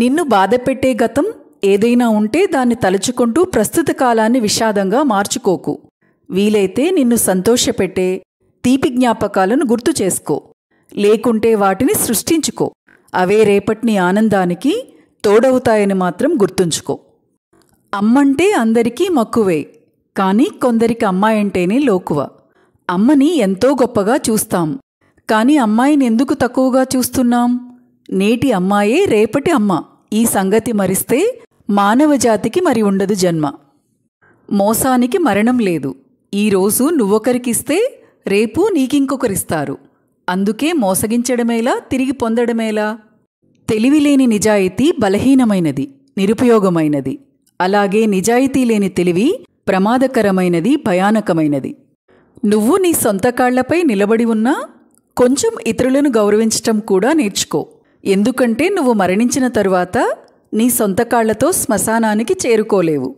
నిన్ను బాధపెట్టే గతం ఏదైనా ఉంటే దాన్ని తలుచుకుంటూ ప్రస్తుత కాలాన్ని విషాదంగా మార్చుకోకు వీలైతే నిన్ను సంతోషపెట్టే తీపి జ్ఞాపకాలను గుర్తు చేసుకో లేకుంటే వాటిని సృష్టించుకో అవే రేపటిని ఆనందానికి తోడవుతాయని మాత్రం గుర్తుంచుకో అమ్మంటే అందరికీ మక్కువే కానీ కొందరికి అమ్మాయంటేనే లోకువ అమ్మని ఎంతో గొప్పగా చూస్తాం కానీ అమ్మాయిని ఎందుకు తక్కువగా చూస్తున్నాం నేటి అమ్మాయే రేపటి అమ్మ ఈ సంగతి మరిస్తే మానవజాతికి మరి ఉండదు జన్మ మోసానికి మరణం లేదు ఈరోజు నువ్వొకరికిస్తే రేపు నీకింకొకరిస్తారు అందుకే మోసగించడమేలా తిరిగి పొందడమేలా తెలివిలేని నిజాయితీ బలహీనమైనది నిరుపయోగమైనది అలాగే నిజాయితీ లేని తెలివి ప్రమాదకరమైనది భయానకమైనది నువ్వు నీ సొంత కాళ్లపై నిలబడి ఉన్నా కొంచెం ఇతరులను గౌరవించటం కూడా నేర్చుకో ఎందుకంటే నువ్వు మరణించిన తరువాత నీ సొంత కాళ్లతో శ్మశానానికి చేరుకోలేవు